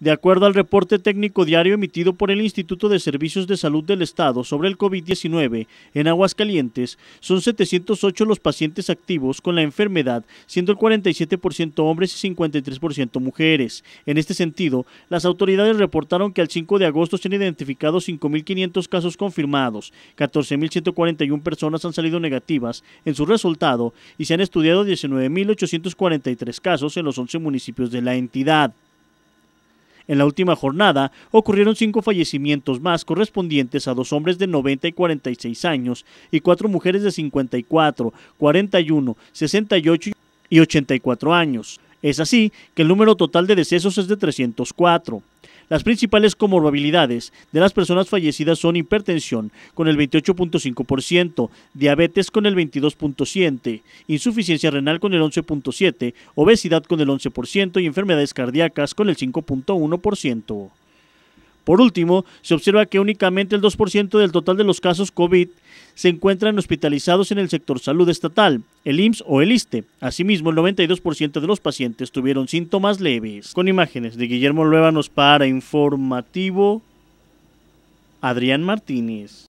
De acuerdo al reporte técnico diario emitido por el Instituto de Servicios de Salud del Estado sobre el COVID-19 en Aguascalientes, son 708 los pacientes activos con la enfermedad, siendo el 47% hombres y 53% mujeres. En este sentido, las autoridades reportaron que al 5 de agosto se han identificado 5.500 casos confirmados, 14.141 personas han salido negativas en su resultado y se han estudiado 19.843 casos en los 11 municipios de la entidad. En la última jornada ocurrieron cinco fallecimientos más correspondientes a dos hombres de 90 y 46 años y cuatro mujeres de 54, 41, 68 y 84 años. Es así que el número total de decesos es de 304. Las principales comorbilidades de las personas fallecidas son hipertensión con el 28.5%, diabetes con el 22.7%, insuficiencia renal con el 11.7%, obesidad con el 11% y enfermedades cardíacas con el 5.1%. Por último, se observa que únicamente el 2% del total de los casos COVID se encuentran hospitalizados en el sector salud estatal, el IMSS o el ISTE. Asimismo, el 92% de los pacientes tuvieron síntomas leves. Con imágenes de Guillermo Luévanos para Informativo, Adrián Martínez.